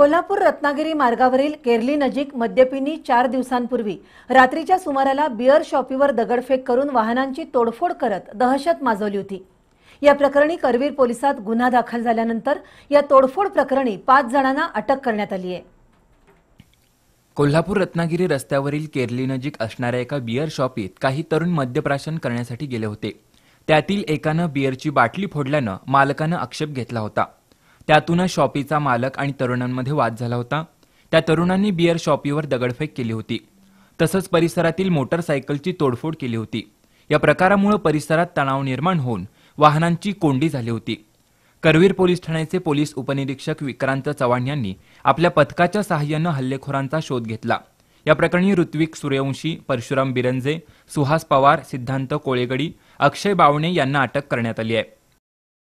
कोल्हापूर रत्नागिरी मार्गावरील केरली नजीक मद्यपिनी चार दिवसांपूर्वी रात्रीच्या सुमाराला बिअर शॉपीवर दगडफेक करून वाहनांची तोडफोड करत दहशत माजवली होती या प्रकरणी करवीर पोलिसात गुन्हा दाखल झाल्यानंतर या तोडफोड प्रकरणी पाच जणांना अटक करण्यात आली आहे कोल्हापूर रत्नागिरी रस्त्यावरील केरली नजीक असणाऱ्या एका बिअर शॉपीत काही तरुण मद्यप्राशन करण्यासाठी गेले होते त्यातील एकानं बिअरची बाटली फोडल्यानं मालकानं आक्षेप घेतला होता त्यातूनच शॉपीचा मालक आणि तरुणांमध्ये वाद झाला होता त्या तरुणांनी बिअर शॉपीवर दगडफेक केली होती तसंच परिसरातील मोटरसायकलची तोडफोड केली होती या प्रकारामुळे परिसरात तणाव निर्माण होऊन वाहनांची कोंडी झाली होती करवीर पोलीस ठाण्याचे पोलीस उपनिरीक्षक विक्रांत चव्हाण यांनी आपल्या पथकाच्या सहाय्यानं हल्लेखोरांचा शोध घेतला या प्रकरणी ऋत्विक सूर्यवंशी परशुराम बिरंजे सुहास पवार सिद्धांत कोळेगडी अक्षय बावणे यांना अटक करण्यात आली आहे